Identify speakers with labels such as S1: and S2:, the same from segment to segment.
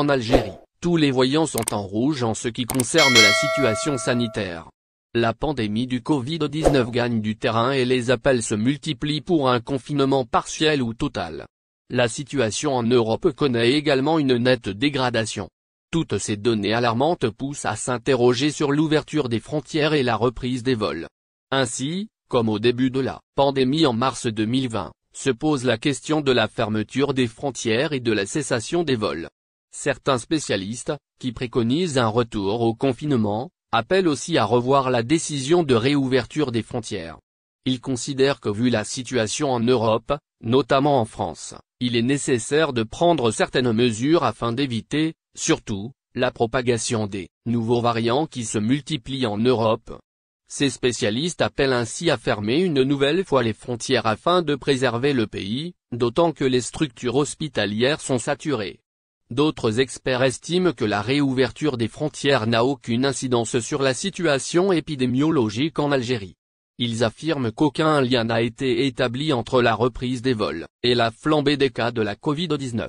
S1: en Algérie. Tous les voyants sont en rouge en ce qui concerne la situation sanitaire. La pandémie du Covid-19 gagne du terrain et les appels se multiplient pour un confinement partiel ou total. La situation en Europe connaît également une nette dégradation. Toutes ces données alarmantes poussent à s'interroger sur l'ouverture des frontières et la reprise des vols. Ainsi, comme au début de la pandémie en mars 2020, se pose la question de la fermeture des frontières et de la cessation des vols. Certains spécialistes, qui préconisent un retour au confinement, appellent aussi à revoir la décision de réouverture des frontières. Ils considèrent que vu la situation en Europe, notamment en France, il est nécessaire de prendre certaines mesures afin d'éviter, surtout, la propagation des nouveaux variants qui se multiplient en Europe. Ces spécialistes appellent ainsi à fermer une nouvelle fois les frontières afin de préserver le pays, d'autant que les structures hospitalières sont saturées. D'autres experts estiment que la réouverture des frontières n'a aucune incidence sur la situation épidémiologique en Algérie. Ils affirment qu'aucun lien n'a été établi entre la reprise des vols, et la flambée des cas de la Covid-19.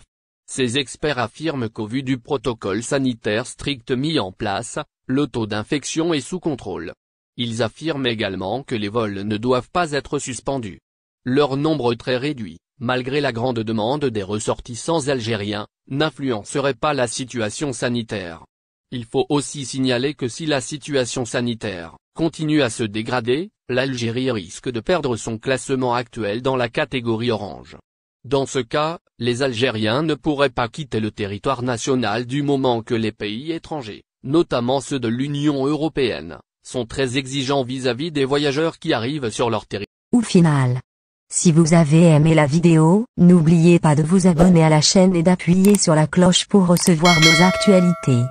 S1: Ces experts affirment qu'au vu du protocole sanitaire strict mis en place, le taux d'infection est sous contrôle. Ils affirment également que les vols ne doivent pas être suspendus. Leur nombre très réduit, malgré la grande demande des ressortissants algériens, n'influencerait pas la situation sanitaire. Il faut aussi signaler que si la situation sanitaire continue à se dégrader, l'Algérie risque de perdre son classement actuel dans la catégorie orange. Dans ce cas, les Algériens ne pourraient pas quitter le territoire national du moment que les pays étrangers, notamment ceux de l'Union européenne, sont très exigeants vis-à-vis des voyageurs qui arrivent sur leur territoire. OU final, si vous avez aimé la vidéo, n'oubliez pas de vous abonner à la chaîne et d'appuyer sur la cloche pour recevoir nos actualités.